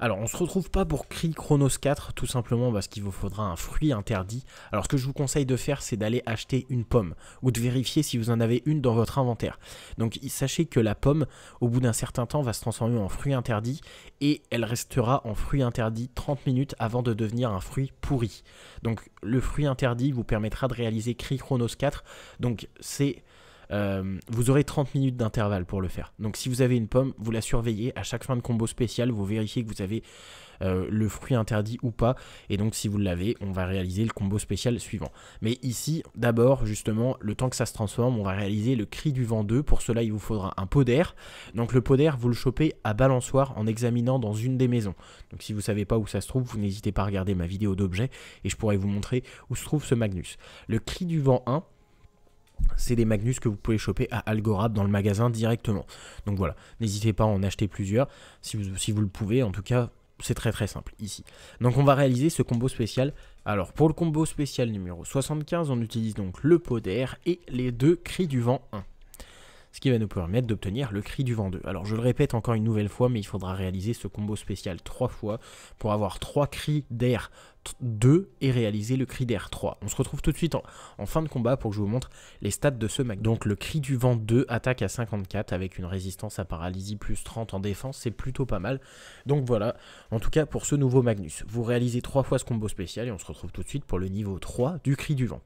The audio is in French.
Alors, on se retrouve pas pour Cry Chronos 4, tout simplement parce qu'il vous faudra un fruit interdit. Alors, ce que je vous conseille de faire, c'est d'aller acheter une pomme, ou de vérifier si vous en avez une dans votre inventaire. Donc, sachez que la pomme, au bout d'un certain temps, va se transformer en fruit interdit, et elle restera en fruit interdit 30 minutes avant de devenir un fruit pourri. Donc, le fruit interdit vous permettra de réaliser Cry Chronos 4. Donc, c'est... Euh, vous aurez 30 minutes d'intervalle pour le faire. Donc si vous avez une pomme, vous la surveillez. À chaque fin de combo spécial, vous vérifiez que vous avez euh, le fruit interdit ou pas. Et donc si vous l'avez, on va réaliser le combo spécial suivant. Mais ici, d'abord, justement, le temps que ça se transforme, on va réaliser le cri du vent 2. Pour cela, il vous faudra un pot d'air. Donc le pot d'air, vous le chopez à balançoire en examinant dans une des maisons. Donc si vous savez pas où ça se trouve, vous n'hésitez pas à regarder ma vidéo d'objets et je pourrai vous montrer où se trouve ce Magnus. Le cri du vent 1, c'est des Magnus que vous pouvez choper à Algorab dans le magasin directement. Donc voilà, n'hésitez pas à en acheter plusieurs si vous, si vous le pouvez. En tout cas, c'est très très simple ici. Donc on va réaliser ce combo spécial. Alors pour le combo spécial numéro 75, on utilise donc le pot d'air et les deux cris du vent 1 ce qui va nous permettre d'obtenir le cri du vent 2. Alors je le répète encore une nouvelle fois, mais il faudra réaliser ce combo spécial 3 fois pour avoir 3 cris d'air 2 et réaliser le cri d'air 3. On se retrouve tout de suite en, fin de combat pour que je vous montre les stats de ce Magnus. Donc le cri du vent 2 attaque à 54 avec une résistance à paralysie plus 30 en défense, c'est plutôt pas mal. Donc voilà, en tout cas pour ce nouveau Magnus, vous réalisez 3 fois ce combo spécial et on se retrouve tout de suite pour le niveau 3 du cri du vent.